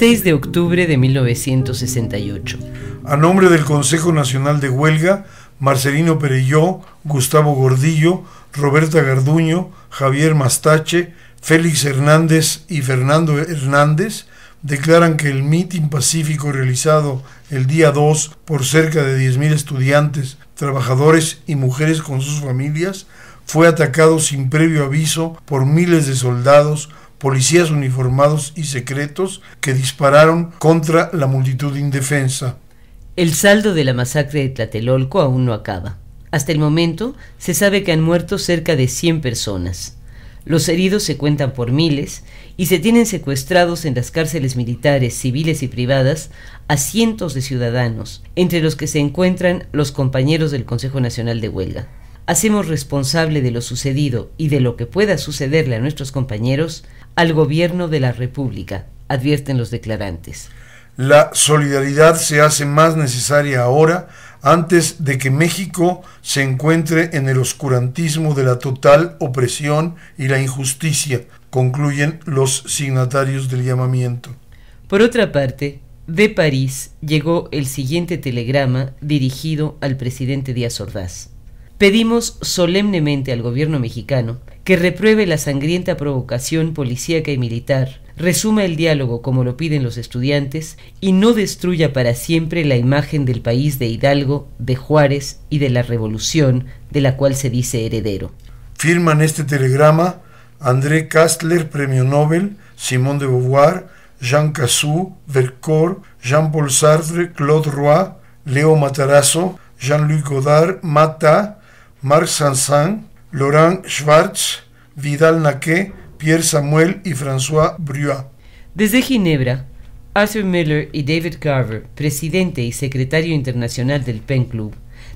6 de octubre de 1968. A nombre del Consejo Nacional de Huelga, Marcelino Perelló, Gustavo Gordillo, Roberta Garduño, Javier Mastache, Félix Hernández y Fernando Hernández declaran que el mitin pacífico realizado el día 2 por cerca de 10.000 estudiantes, trabajadores y mujeres con sus familias fue atacado sin previo aviso por miles de soldados policías uniformados y secretos que dispararon contra la multitud indefensa. El saldo de la masacre de Tlatelolco aún no acaba. Hasta el momento se sabe que han muerto cerca de 100 personas. Los heridos se cuentan por miles y se tienen secuestrados en las cárceles militares, civiles y privadas a cientos de ciudadanos, entre los que se encuentran los compañeros del Consejo Nacional de Huelga. Hacemos responsable de lo sucedido y de lo que pueda sucederle a nuestros compañeros al gobierno de la República, advierten los declarantes. La solidaridad se hace más necesaria ahora antes de que México se encuentre en el oscurantismo de la total opresión y la injusticia, concluyen los signatarios del llamamiento. Por otra parte, de París llegó el siguiente telegrama dirigido al presidente Díaz Ordaz. Pedimos solemnemente al gobierno mexicano que repruebe la sangrienta provocación policíaca y militar, resuma el diálogo como lo piden los estudiantes y no destruya para siempre la imagen del país de Hidalgo, de Juárez y de la revolución de la cual se dice heredero. Firman este telegrama André Kastler, premio Nobel, Simón de Beauvoir, Jean Cassou, Vercors, Jean-Paul Sartre, Claude Roy, Leo Matarazzo, Jean-Luc Godard, Mata, Marc Sansan, Laurent Schwartz, Vidal Naquet, Pierre Samuel y François Bruat. Desde Ginebra, Arthur Miller y David Carver, presidente y secretario internacional del PEN Club,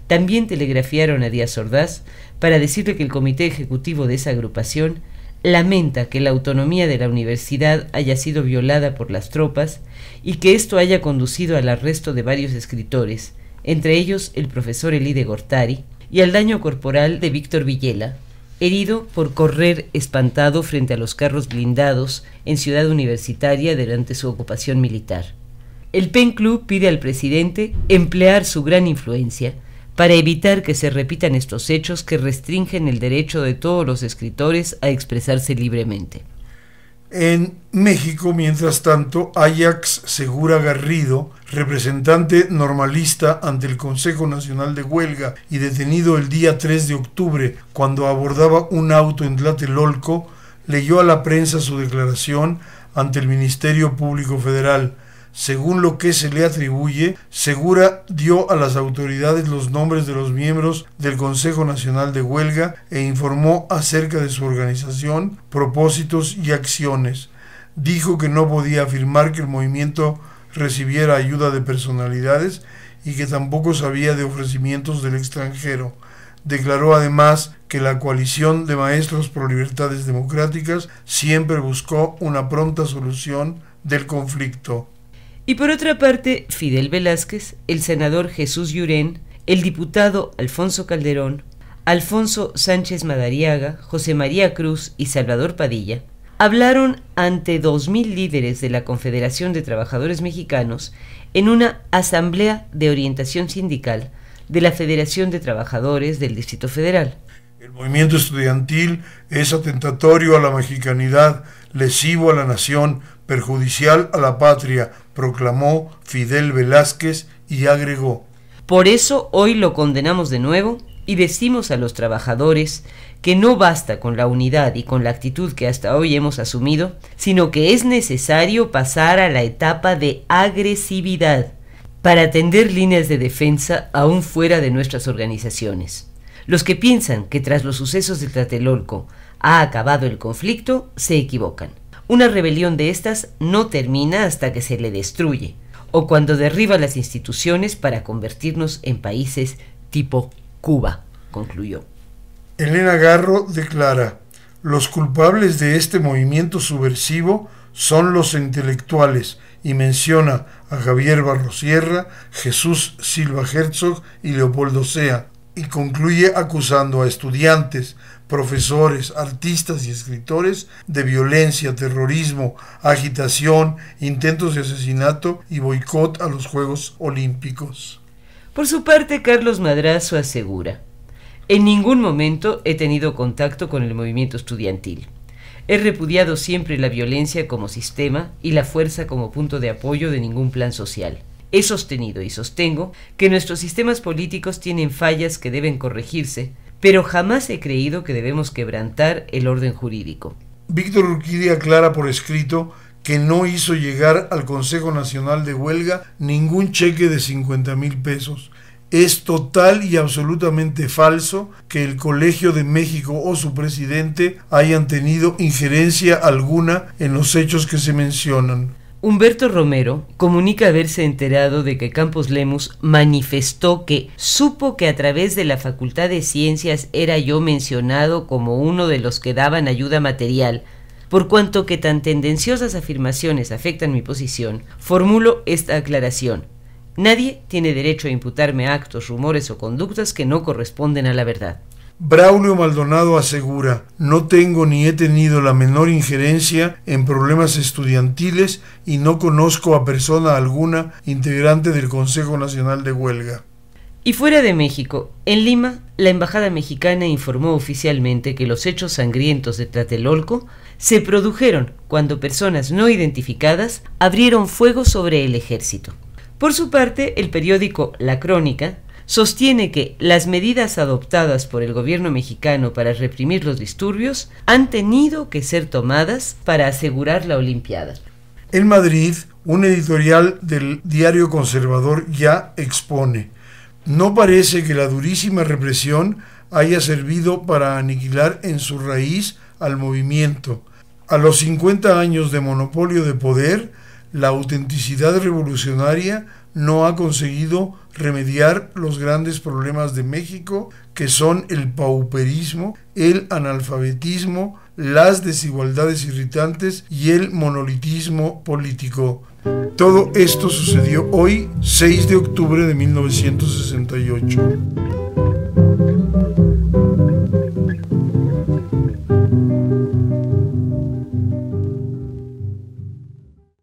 también telegrafiaron a Díaz Ordaz para decirle que el comité ejecutivo de esa agrupación lamenta que la autonomía de la universidad haya sido violada por las tropas y que esto haya conducido al arresto de varios escritores, entre ellos el profesor Elide Gortari, y al daño corporal de Víctor Villela, herido por correr espantado frente a los carros blindados en Ciudad Universitaria durante su ocupación militar. El PEN Club pide al presidente emplear su gran influencia para evitar que se repitan estos hechos que restringen el derecho de todos los escritores a expresarse libremente. En México, mientras tanto, Ajax Segura Garrido, representante normalista ante el Consejo Nacional de Huelga y detenido el día 3 de octubre cuando abordaba un auto en Tlatelolco, leyó a la prensa su declaración ante el Ministerio Público Federal según lo que se le atribuye, Segura dio a las autoridades los nombres de los miembros del Consejo Nacional de Huelga e informó acerca de su organización, propósitos y acciones. Dijo que no podía afirmar que el movimiento recibiera ayuda de personalidades y que tampoco sabía de ofrecimientos del extranjero. Declaró además que la coalición de maestros por libertades democráticas siempre buscó una pronta solución del conflicto. Y por otra parte, Fidel Velázquez, el senador Jesús Llurén, el diputado Alfonso Calderón, Alfonso Sánchez Madariaga, José María Cruz y Salvador Padilla, hablaron ante 2.000 líderes de la Confederación de Trabajadores Mexicanos en una asamblea de orientación sindical de la Federación de Trabajadores del Distrito Federal. El movimiento estudiantil es atentatorio a la mexicanidad, lesivo a la nación, perjudicial a la patria, proclamó Fidel Velázquez y agregó. Por eso hoy lo condenamos de nuevo y decimos a los trabajadores que no basta con la unidad y con la actitud que hasta hoy hemos asumido, sino que es necesario pasar a la etapa de agresividad para tender líneas de defensa aún fuera de nuestras organizaciones. Los que piensan que tras los sucesos de Tlatelolco ha acabado el conflicto se equivocan. Una rebelión de estas no termina hasta que se le destruye o cuando derriba las instituciones para convertirnos en países tipo Cuba, concluyó. Elena Garro declara, los culpables de este movimiento subversivo son los intelectuales y menciona a Javier Barrosierra, Jesús Silva Herzog y Leopoldo Sea, y concluye acusando a estudiantes, profesores, artistas y escritores de violencia, terrorismo, agitación, intentos de asesinato y boicot a los Juegos Olímpicos. Por su parte, Carlos Madrazo asegura, en ningún momento he tenido contacto con el movimiento estudiantil. He repudiado siempre la violencia como sistema y la fuerza como punto de apoyo de ningún plan social. He sostenido y sostengo que nuestros sistemas políticos tienen fallas que deben corregirse, pero jamás he creído que debemos quebrantar el orden jurídico. Víctor Urquidi aclara por escrito que no hizo llegar al Consejo Nacional de Huelga ningún cheque de 50 mil pesos. Es total y absolutamente falso que el Colegio de México o su presidente hayan tenido injerencia alguna en los hechos que se mencionan. Humberto Romero comunica haberse enterado de que Campos Lemus manifestó que supo que a través de la Facultad de Ciencias era yo mencionado como uno de los que daban ayuda material. Por cuanto que tan tendenciosas afirmaciones afectan mi posición, formulo esta aclaración. Nadie tiene derecho a imputarme actos, rumores o conductas que no corresponden a la verdad. Braulio Maldonado asegura, no tengo ni he tenido la menor injerencia en problemas estudiantiles y no conozco a persona alguna integrante del Consejo Nacional de Huelga. Y fuera de México, en Lima, la Embajada Mexicana informó oficialmente que los hechos sangrientos de Tlatelolco se produjeron cuando personas no identificadas abrieron fuego sobre el ejército. Por su parte, el periódico La Crónica sostiene que las medidas adoptadas por el gobierno mexicano para reprimir los disturbios han tenido que ser tomadas para asegurar la Olimpiada. En Madrid, un editorial del diario conservador ya expone, no parece que la durísima represión haya servido para aniquilar en su raíz al movimiento. A los 50 años de monopolio de poder, la autenticidad revolucionaria no ha conseguido remediar los grandes problemas de México, que son el pauperismo, el analfabetismo, las desigualdades irritantes y el monolitismo político. Todo esto sucedió hoy, 6 de octubre de 1968.